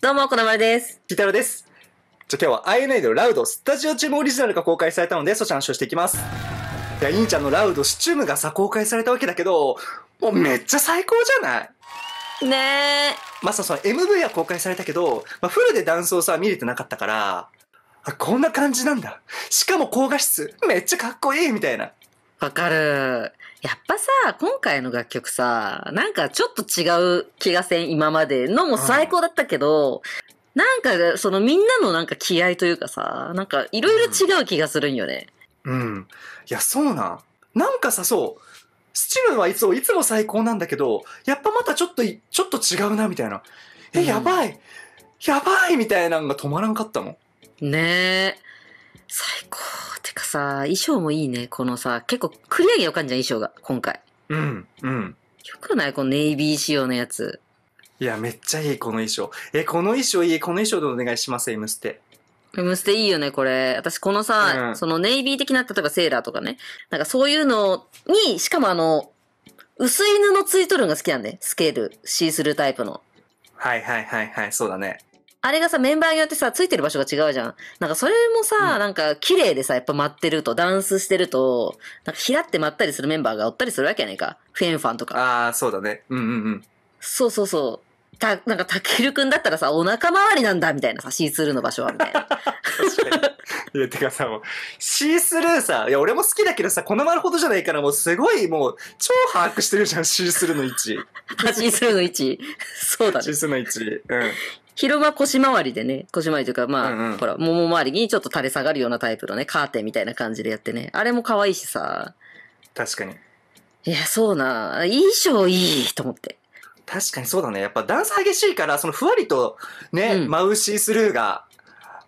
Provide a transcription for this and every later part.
どうも、このまるです。ギタロです。じゃあ今日は INA のラウドスタジオチュームオリジナルが公開されたので、そちらの話をしていきます。いや、インちゃんのラウドスチュームがさ、公開されたわけだけど、もうめっちゃ最高じゃないねまあさ、その MV は公開されたけど、まあ、フルでダンスをさ、見れてなかったから、あ、こんな感じなんだ。しかも高画質、めっちゃかっこいいみたいな。わかる。やっぱさ、今回の楽曲さ、なんかちょっと違う気がせん、今までのも最高だったけど、なんかそのみんなのなんか気合というかさ、なんかいろいろ違う気がするんよね、うん。うん。いや、そうなん。なんかさ、そう。スチューはいつも、いつも最高なんだけど、やっぱまたちょっと、ちょっと違うな、みたいな。え、やばいやばいみたいなのが止まらんかったもん。ねえ。最高。さ、衣装もいいね。このさ、結構クリアによかんじゃん、衣装が、今回。うん、うん。よくないこのネイビー仕様のやつ。いや、めっちゃいい、この衣装。え、この衣装いい、この衣装でお願いします、M ステ。M ステいいよね、これ。私、このさ、うん、そのネイビー的な、例えばセーラーとかね。なんかそういうのに、しかもあの、薄い布ついとるのが好きなんで、スケール、シースルータイプの。はいはいはいはい、そうだね。あれがさ、メンバーによってさ、ついてる場所が違うじゃん。なんかそれもさ、うん、なんか綺麗でさ、やっぱ待ってると、ダンスしてると、なんか平って待ったりするメンバーがおったりするわけやないか。フェンファンとか。ああ、そうだね。うんうんうん。そうそうそう。た、なんか、タケルくんだったらさ、お腹周りなんだ、みたいなさ、シースルーの場所は、みたいな。確かに。いや、てかさ、もう、シースルーさ、いや、俺も好きだけどさ、この丸ほどじゃないから、もうすごい、もう、超把握してるじゃん、シースルーの位置。シースルーの位置。そうだね。シースルーの位置。うん。広場腰回りでね、腰回りというか、まあ、うんうん、ほら、もも回りにちょっと垂れ下がるようなタイプのね、カーテンみたいな感じでやってね。あれも可愛いしさ。確かに。いや、そうな。衣装いいと思って。確かにそうだね。やっぱダンス激しいから、そのふわりとね、うん、マウシースルーが、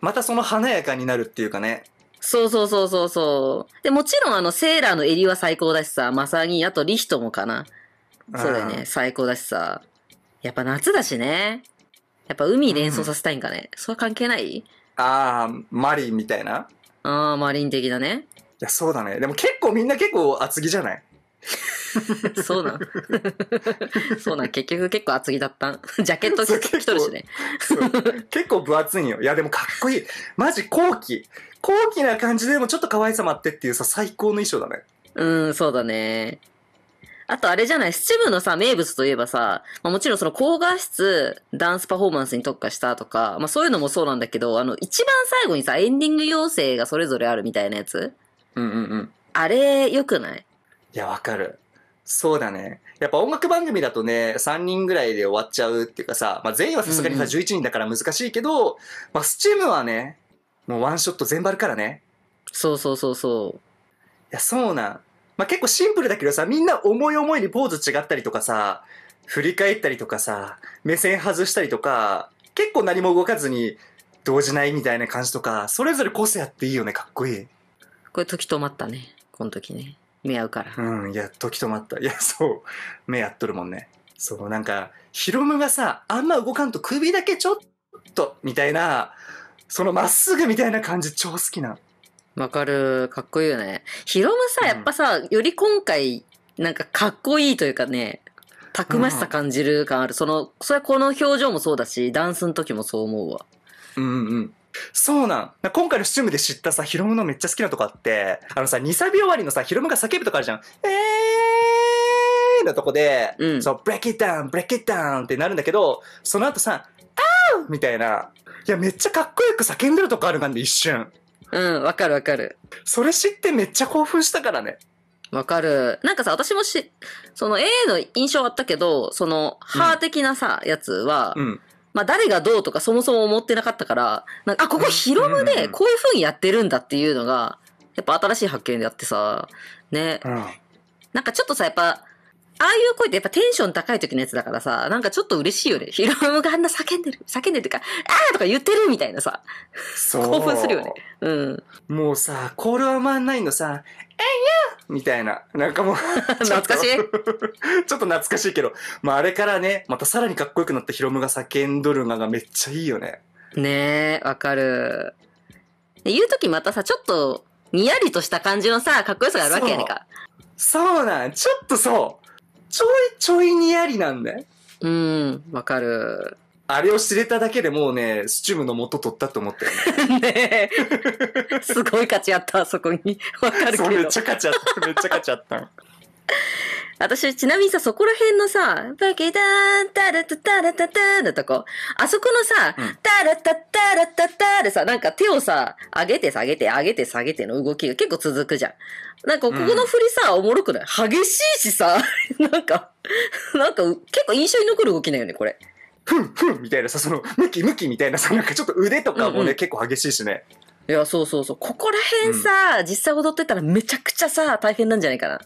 またその華やかになるっていうかね。そうそうそうそうそう。で、もちろんあの、セーラーの襟は最高だしさ、まさに、あとリヒトもかな。そうだよね、最高だしさ。やっぱ夏だしね。やっぱ海連想させたいんかね。それ関係ないああ、マリンみたいなああ、マリン的だね。いや、そうだね。でも結構みんな結構厚着じゃない そうなん。そうなん。結局結構厚着だったん。ジャケット着とるしね。結構分厚いんよ。いや、でもかっこいい。マジ高貴。高貴な感じでもちょっと可愛さもあってっていうさ、最高の衣装だね。うん、そうだね。あとあれじゃない、スチムのさ、名物といえばさ、まあ、もちろんその高画質ダンスパフォーマンスに特化したとか、まあそういうのもそうなんだけど、あの、一番最後にさ、エンディング要請がそれぞれあるみたいなやつうんうんうん。あれ、良くないいや、わかる。そうだね。やっぱ音楽番組だとね、3人ぐらいで終わっちゃうっていうかさ、まあ全員はさすがにさ、11人だから難しいけど、まあスチームはね、もうワンショット全バルからね。そうそうそうそう。いや、そうなん。まあ、結構シンプルだけどさ、みんな思い思いにポーズ違ったりとかさ、振り返ったりとかさ、目線外したりとか、結構何も動かずに動じないみたいな感じとか、それぞれ個性あっていいよね、かっこいい。これ時止まったね、この時ね。目合うから。うん、いや、時止まった。いや、そう。目合っとるもんね。そう、なんか、ヒロムがさ、あんま動かんと首だけちょっと、みたいな、そのまっすぐみたいな感じ超好きな。わかる。かっこいいよね。ヒロムさ、やっぱさ、より今回、なんかかっこいいというかね、たくましさ感じる感ある。その、それはこの表情もそうだし、ダンスの時もそう思うわ。うんうん。そうなん。今回のシュームで知ったさ、ヒロムのめっちゃ好きなとこあって、あのさ、2サビ終わりのさ、ヒロムが叫ぶとこあるじゃん。えーなとこで、うん、そう、ブレイキッダウン、ブレイキッダウンってなるんだけど、その後さ、あーみたいな、いや、めっちゃかっこよく叫んでるとこあるなんで、一瞬。うん、わかるわかる。それ知ってめっちゃ興奮したからね。わかる。なんかさ、私もし、その A の印象あったけど、その、ハー的なさ、やつは、うん。まあ誰がどうとかそもそも思ってなかったから、なんかあ、ここヒロムでこういう風にやってるんだっていうのが、やっぱ新しい発見であってさ、ね。うん。なんかちょっとさ、やっぱ、ああいう声ってやっぱテンション高い時のやつだからさ、なんかちょっと嬉しいよね。ヒロムがあんな叫んでる、叫んでるてか、ああとか言ってるみたいなさ。そう。興奮するよね。うん。もうさ、コールは回んないのさ、えいやみたいな。なんかもう 懐かしい ちょっと懐かしいけど。まああれからね、またさらにかっこよくなったヒロムが叫んどるのがめっちゃいいよね。ねえ、わかる。言う時またさ、ちょっと、にやりとした感じのさ、かっこよさがあるわけやねんか。そうなん、ちょっとそう。ちょいちょいにやりなんね。うん、わかる。あれを知れただけでもうね、スチュームの元取ったと思っよね。ねえ。すごい価値あった、そこに。わかるけど。めっちゃ価値あった。めっちゃ価値あった。私、ちなみにさ、そこら辺のさ、バキダーン、タラタタラタタのとこ、あそこのさ、タラタタラタタでさ、なんか手をさ、上げて下げて上げて下げての動きが結構続くじゃん。なんか、ここの振りさ、おもろくない激しいしさ、なんか、なんか、結構印象に残る動きだよね、これ。ふんふんみたいなさ、その、ムキムキみたいなさ、なんかちょっと腕とかもね、結構激しいしね。いや、そうそうそう。ここら辺さ、実際踊ってたらめちゃくちゃさ、大変なんじゃないかな。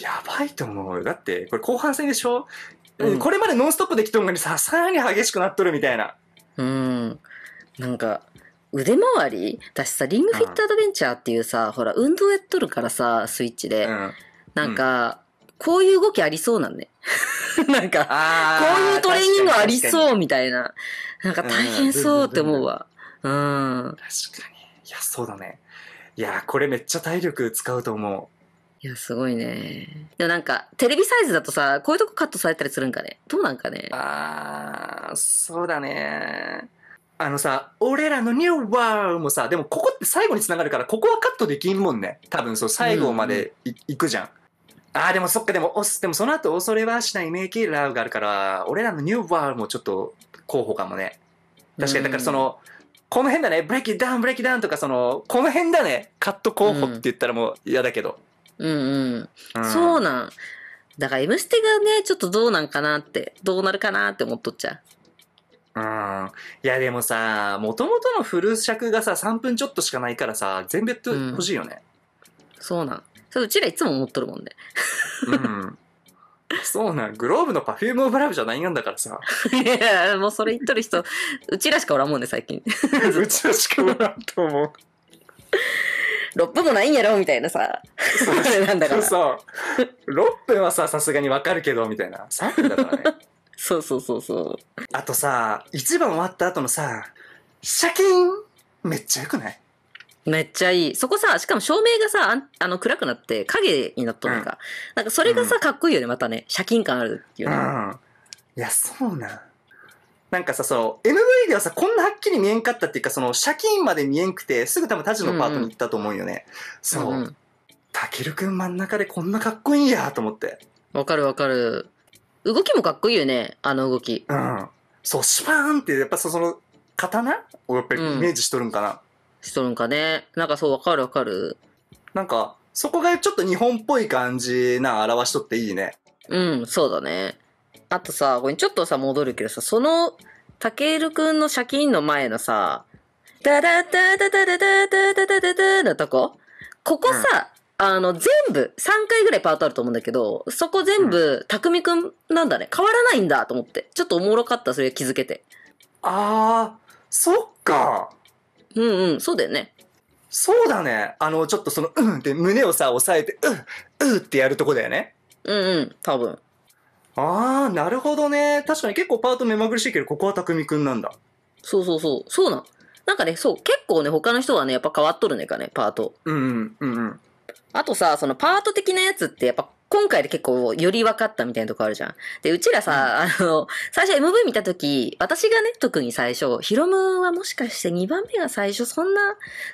やばいと思うよ。だって、これ後半戦でしょ、うん、これまでノンストップできとんのにさ、さらに激しくなっとるみたいな。うん。なんか、腕回り私さ、リングフィットアドベンチャーっていうさ、うん、ほら、運動やっとるからさ、スイッチで。うん、なんか、こういう動きありそうなんね。なんか、こういうトレーニングありそうみたいな。なんか大変そうって思うわ。うん。確かに。いや、そうだね。いや、これめっちゃ体力使うと思う。いや、すごいね。でもなんか、テレビサイズだとさ、こういうとこカットされたりするんかね。どうなんかね。あー、そうだね。あのさ、俺らのニューワーもさ、でもここって最後につながるから、ここはカットできんもんね。多分そう、最後までいうんくじゃん。あでもそっか、でも、おでもその後、恐れはしないメイキーラウがあるから、俺らのニューワーもちょっと候補かもね。確かに、だからその、うんこの辺だね、ブレイキダウン、ブレイキダウンとか、その、この辺だね、カット候補って言ったらもう嫌だけど。うんうん。そうなん。だから M ステがね、ちょっとどうなんかなって、どうなるかなって思っとっちゃう。うん。いやでもさ、もともとのフル尺がさ、3分ちょっとしかないからさ、全部やってほしいよね、うん、そうなん。それうちらいつも思っとるもんね。うん。そうなん。グローブのパフュームオブラブじゃないんだからさ。いや、もうそれ言っとる人、うちらしかおらんもんね、最近。うちらしかおらんと思う。6分もないんやろみたいなさ。あれなんだから。そう。6分はさ、さすがにわかるけど、みたいな。3分だからね。そうそうそうそう。あとさ、一番終わった後のさ、シャキーンめっちゃよくないめっちゃいい。そこさ、しかも照明がさ、ああの暗くなって影になったのか、うん、なんかそれがさ、かっこいいよね、またね。シャキン感あるっていうね。うん。いや、そうなん。なんかさ、その、MV ではさ、こんなはっきり見えんかったっていうか、その、借金まで見えんくて、すぐ多分タジのパートに行ったと思うよね。うんうん、そう。たけるくん真ん中でこんなかっこいいんやと思って。わかるわかる。動きもかっこいいよね、あの動き。うん。そう、シュパーンって、やっぱその、刀をやっぱりイメージしとるんかな。うん、しとるんかね。なんかそう、わかるわかる。なんか、そこがちょっと日本っぽい感じな表しとっていいね。うん、そうだね。あとさ、これちょっとさ、戻るけどさ、その、たけるくんのシャキンの前のさ、ダダダダダダダダダダダダのとこここさ、うん、あの、全部、3回ぐらいパートあると思うんだけど、そこ全部、たくみくんなんだね。変わらないんだと思って。ちょっとおもろかった、それ気づけて。あー、そっか。うんうん、そうだよね。そうだね。あの、ちょっとその、うんって胸をさ、押さえて、うん、うんってやるとこだよね。うんうん、多分。ああ、なるほどね。確かに結構パート目まぐるしいけど、ここは匠くんなんだ。そうそうそう。そうなん。なんかね、そう、結構ね、他の人はね、やっぱ変わっとるねかね、パート。うんうん、うんうん。あとさ、そのパート的なやつってやっぱ今回で結構より分かったみたいなとこあるじゃん。で、うちらさ、うん、あの、最初 MV 見たとき、私がね、特に最初、ヒロムはもしかして2番目が最初、そんな、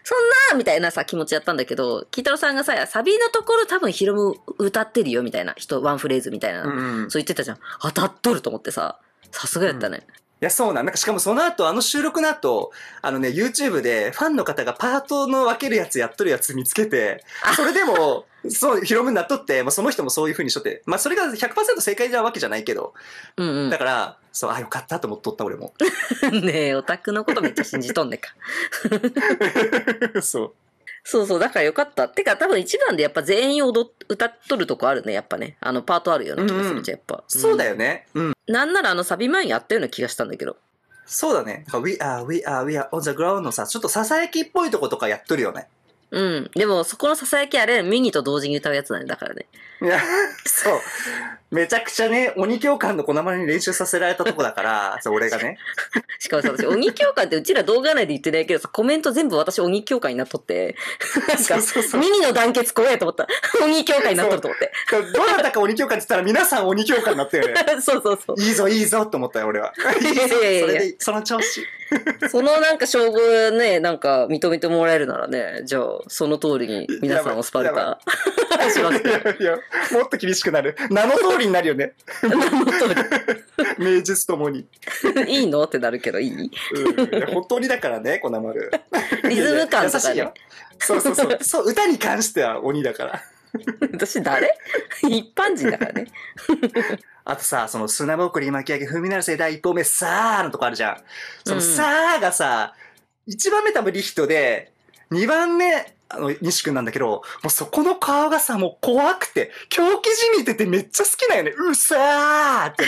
そんな、みたいなさ、気持ちやったんだけど、キトタロさんがさ、サビのところ多分ヒロム歌ってるよ、みたいな、人、ワンフレーズみたいな、うん、そう言ってたじゃん。当たっとると思ってさ、さすがやったね。うんや、そうなん。なんか、しかもその後、あの収録の後、あのね、YouTube で、ファンの方がパートの分けるやつやっとるやつ見つけて、それでも、そう、広めになっとって、まあ、その人もそういうふうにしとって、まあ、それが100%正解じゃわけじゃないけど、うんうん、だから、そう、あ、よかったと思っとった、俺も。ねえ、オタクのことめっちゃ信じとんねんか。そう。そうそう、だからよかった。ってか、多分一番でやっぱ全員踊っ歌っとるとこあるね、やっぱね。あの、パートあるような気がするじゃ、やっぱ、そうだよね。うんなんならあのサビ前にやったような気がしたんだけど。そうだね。We are, we are, we are on the ground のさ、ちょっと囁きっぽいとことかやっとるよね。うん。でも、そこの囁きあれ、ミニと同時に歌うやつなんだからね。いや、そう。めちゃくちゃね、鬼教官のこなまに練習させられたとこだから、そう、俺がね。しかもさ、私、鬼教官ってうちら動画内で言ってないけどさ、コメント全部私鬼教官になっとって、なんか、耳の団結怖えと思った。鬼教官になっとると思って。どなたか鬼教官って言ったら皆さん鬼教官になったよね。そうそうそう。いいぞ、いいぞと思ったよ、俺は。いやいや。それで、その調子。そのなんか称号ね、なんか認めてもらえるならね、じゃあ、その通りに皆さんをスパルタします、いやいや もっと厳しくなる。名の通りになるよね。名の通り。名実ともに。いいのってなるけど、いいうん。本当にだからね、こなまる。リズム感とか、ね、よ。そうそうそう。そう、歌に関しては鬼だから。私誰一般人だからね。あとさ、その砂ぼこり巻き上げ踏みなる世代一歩目さーのとこあるじゃん。そのさーがさ、うん、1番目多分リヒトで、2番目あの、西君なんだけど、もうそこの顔がさ、もう怖くて、狂気じみててめっちゃ好きだよね。うっさーって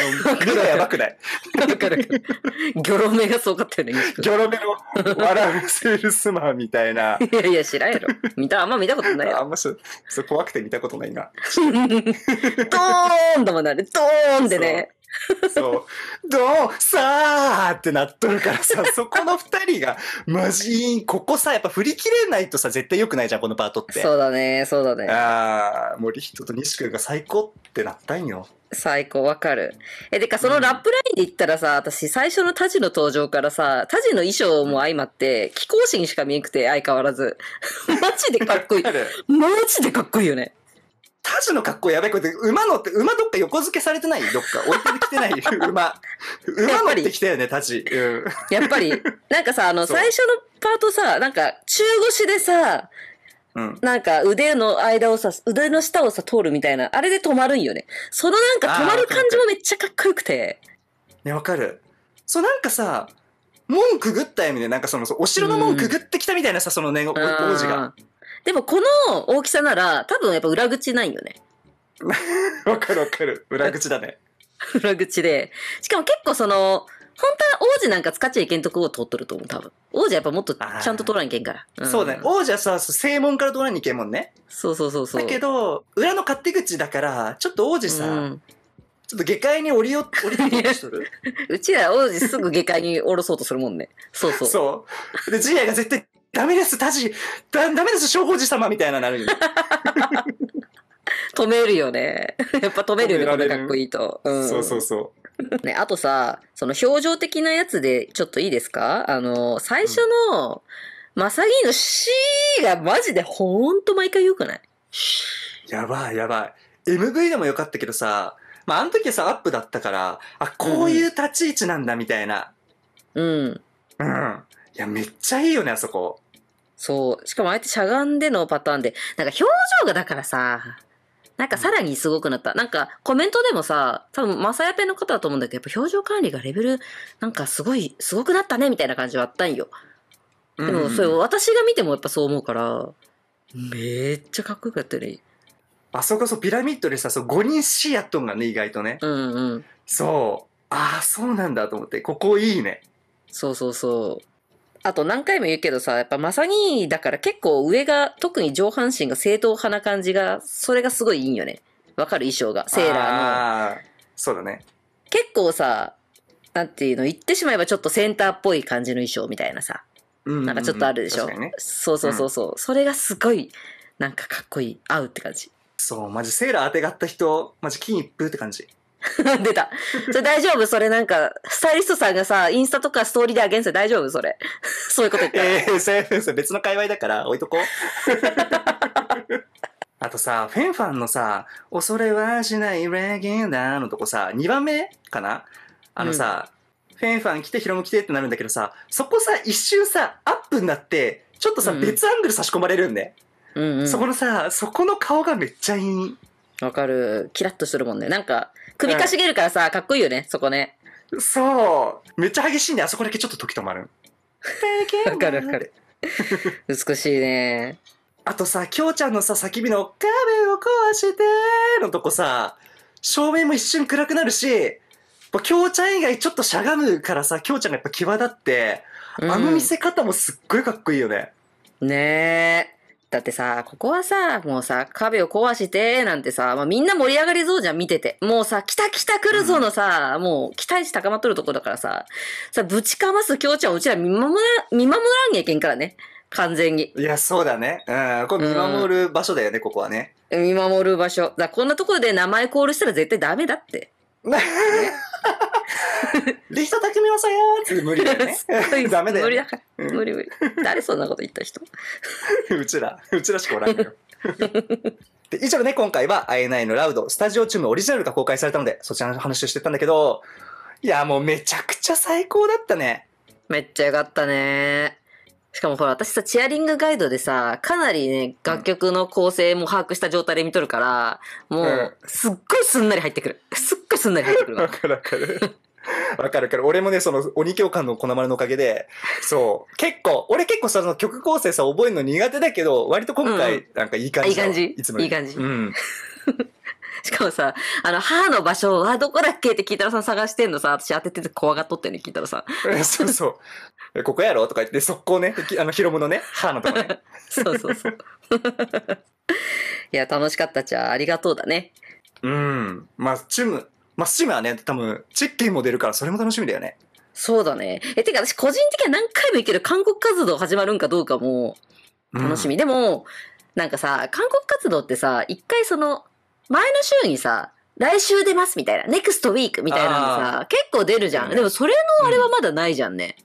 の、ぐやばくない。だから、ギョロ目がすごかったよね、ギョロ目の笑うセールスマンみたいな。いやいや、知らんやろ。見た、あんま見たことないよ。あんまし、そう怖くて見たことないな。ドーンともんね、ドーンでね。そう。どうさあってなっとるからさ、そこの二人が、マジここさ、やっぱ振り切れないとさ、絶対良くないじゃん、このパートって。そうだね、そうだね。ああ、森人と西君が最高ってなったんよ。最高わかる。え、てかそのラップラインで言ったらさ、うん、私最初のタジの登場からさ、タジの衣装も相まって、貴公子にしか見えなくて、相変わらず。マジでかっこいい。マジでかっこいいよね。タジの格好やべえ、こて、馬乗って、馬どっか横付けされてないどっか置いてきてない 馬。馬乗ってきたよね、タジ。うん。やっぱり、なんかさ、あの、最初のパートさ、なんか、中腰でさ、うん、なんか腕の間をさ、腕の下をさ、通るみたいな、あれで止まるんよね。そのなんか止まる感じもめっちゃかっこよくて。ね、わかる。そう、なんかさ、門くぐった意味で、なんかその、お城の門くぐってきたみたいなさ、うん、そのね、王子が。でもこの大きさなら、多分やっぱ裏口ないよね。わかるわかる。裏口だね。裏口で。しかも結構その、本当は王子なんか使っちゃいけんとこを通っとると思う、多分。王子やっぱもっとちゃんと通らんけんから。うん、そうだね。王子はさ、正門から通らんゃいけんもんね。そうそうそうそう。だけど、裏の勝手口だから、ちょっと王子さ、うん、ちょっと下界に降りよ、降りてきとるうちら王子すぐ下界に降ろそうとするもんね。そうそう。そう。で、ジアが絶対ダメです、タジだダメです、正法寺様みたいななる 止めるよね。やっぱ止めるよね、かっこいいと。うん、そうそうそう。ね、あとさ、その表情的なやつでちょっといいですかあの、最初の、まさぎのシーがマジでほんと毎回良くないやばいやばい。MV でも良かったけどさ、まあ、あの時はさ、アップだったから、あ、こういう立ち位置なんだみたいな。うん。うん。いや、めっちゃいいよね、あそこ。そう。しかもあえてしゃがんでのパターンで、なんか表情がだからさ、なんかさらにすごくなった。なんかコメントでもさ、多分マサヤペンの方だと思うんだけど、やっぱ表情管理がレベル、なんかすごい、すごくなったねみたいな感じはあったんよ。でも、それ私が見てもやっぱそう思うから、めっちゃかっこよかったね。あそこそう、ピラミッドでさ、そう、5人死やっとんがね、意外とね。うんうん。そう。ああ、そうなんだと思って、ここいいね。そうそうそう。あと何回も言うけどさ、やっぱまさにだから結構上が、特に上半身が正統派な感じが、それがすごいいいんよね。わかる衣装が。セーラーの。そうだね。結構さ、なんていうの、言ってしまえばちょっとセンターっぽい感じの衣装みたいなさ。うんうんうん、なんかちょっとあるでしょ。ね、そうそうそうそう、ん、それがすごい、なんかかっこいい。合うって感じ。そう、マジセーラー当てがった人、マジ金一封って感じ。出た。それ大丈夫それなんか、スタイリストさんがさ、インスタとかストーリーであげんせ大丈夫それ。そういうこと言ったえー、セー別の界隈だから置いとこう。あとさ、フェンファンのさ、恐れはしないレギンダーのとこさ、2番目かなあのさ、うん、フェンファン来て、ヒロム来てってなるんだけどさ、そこさ、一瞬さ、アップになって、ちょっとさ、うん、別アングル差し込まれるんで。うんうん、そこのさ、そこの顔がめっちゃいい。わかる。キラッとするもんね。なんか、首かしげるからさ、かっこいいよね、そこね。そう。めっちゃ激しいんで、あそこだけちょっと時止まる。わかるわかる。美しいね。あとさ、きょうちゃんのさ、叫びの壁を壊してのとこさ、照明も一瞬暗くなるし、きょうちゃん以外ちょっとしゃがむからさ、きょうちゃんがやっぱ際立って、あの見せ方もすっごいかっこいいよね。うん、ねえ。だってさ、ここはさ、もうさ、壁を壊して、なんてさ、まあ、みんな盛り上がりそうじゃん、見てて。もうさ、来た来た来るぞのさ、うん、もう期待値高まっとるとこだからさ、さ、ぶちかますきょうちゃんうちら見守ら、見守らんにけんからね。完全に。いや、そうだね。うん。これ見守る場所だよね、うん、ここはね。見守る場所。だこんなところで名前コールしたら絶対ダメだって。ねで人匠はさやーって無理だよね。ダメだよ。無理だから。無理無理。誰そんなこと言った人 うちら、うちらしかおらんよ。で以上ね、今回は INI のラウド、スタジオチュームオリジナルが公開されたので、そちらの話をしてたんだけど、いや、もうめちゃくちゃ最高だったね。めっちゃよかったね。しかもほら、私さ、チアリングガイドでさ、かなりね、楽曲の構成も把握した状態で見とるから、もう、すっごいすんなり入ってくる。すっごいすんなり入ってくるわ かるわかる。わかるから、俺もね、その、鬼教官の粉丸のおかげで、そう、結構、俺結構その曲構成さ、覚えるの苦手だけど、割と今回、なんかいい感じ、うん、いい感じ。いつもいい感じ。うん。しかもさ、あの、母の場所はどこだっけって聞いたらさん探してんのさ、私当ててて怖がっとってね、いたらさそうそう。ここやろとか言って、速攻ね、あの、ヒロムのね、母のとこね。そうそうそう。いや、楽しかったじゃあ、ありがとうだね。うん。まあ、チュム、まあ、スチームはね、多分、チェッケンも出るから、それも楽しみだよね。そうだね。え、てか私個人的には何回も行ける韓国活動始まるんかどうかも、楽しみ、うん。でも、なんかさ、韓国活動ってさ、一回その、前の週にさ、来週出ますみたいな、ネクストウィークみたいなのさ、結構出るじゃん。でもそれのあれはまだないじゃんね。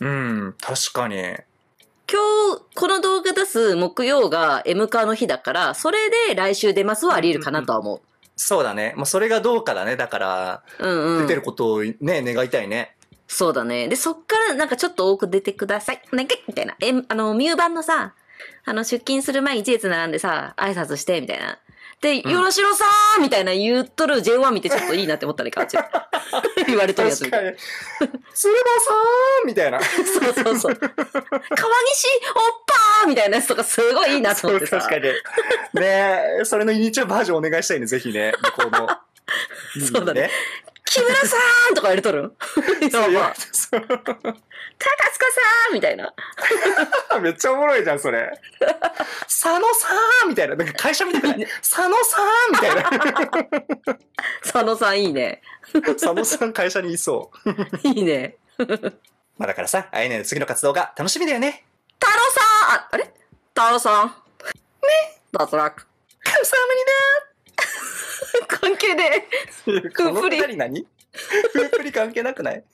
うん、うん、確かに。今日、この動画出す木曜が M カーの日だから、それで来週出ますはあり得るかなとは思う。うんうんそうだね。まあ、それがどうかだね。だから、うんうん、出てることをね、願いたいね。そうだね。で、そっからなんかちょっと多く出てください。お願いみたいな。え、あの、ミューンのさ、あの、出勤する前一列並んでさ、挨拶して、みたいな。で、うん、よろしろさーみたいな言っとる J1 見てちょっといいなって思ったね、か ち 言われとるやつみたい鶴葉さんみたいな。そうそうそう。川岸おっぱーみたいなやつとかすごいいいなと思ってさ。確かに。ねそれの y o チュ u バージョンお願いしたいね、ぜひね、向こうの。そうだね。ね木村さんとか入れとるん そうよ。高塚さんみたいな。めっちゃおもろいじゃん、それ。佐野さんみたいな。なんか会社みたいな。佐野さんみたいな。佐野さんいいね。佐野さん会社にいそう。いいね。まあだからさ、あいねの次の活動が楽しみだよね。太郎さんあ、あれ太郎さん。ね脱落。草むりだ関係で。ふっぷり。ふっぷり関係なくない